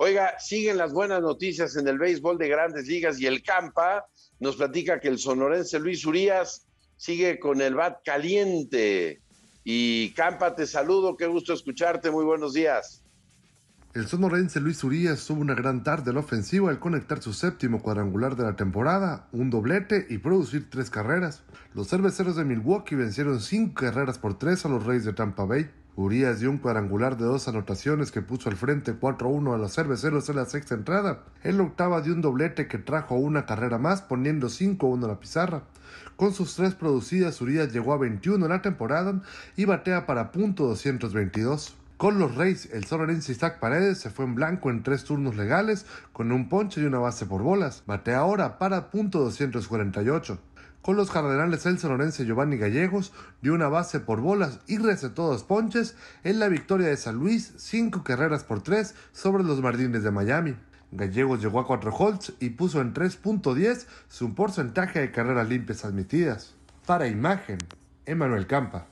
Oiga, siguen las buenas noticias en el béisbol de grandes ligas y el Campa nos platica que el sonorense Luis Urías sigue con el bat caliente. Y Campa, te saludo, qué gusto escucharte, muy buenos días. El sonorense Luis Urías tuvo una gran tarde en la ofensiva al conectar su séptimo cuadrangular de la temporada, un doblete y producir tres carreras. Los cerveceros de Milwaukee vencieron cinco carreras por tres a los Reyes de Tampa Bay. Urias dio un cuadrangular de dos anotaciones que puso al frente 4-1 a los cerveceros en la sexta entrada. la octava de un doblete que trajo una carrera más, poniendo 5-1 a la pizarra. Con sus tres producidas, Urias llegó a 21 en la temporada y batea para punto 222. Con los Reyes, el sonorense Isaac Paredes se fue en blanco en tres turnos legales con un ponche y una base por bolas. Batea ahora para punto 248. Con los Cardenales el y Giovanni Gallegos dio una base por bolas y recetó dos ponches en la victoria de San Luis, cinco carreras por tres sobre los Mardines de Miami. Gallegos llegó a 4 holds y puso en 3.10 su porcentaje de carreras limpias admitidas. Para imagen, Emanuel Campa.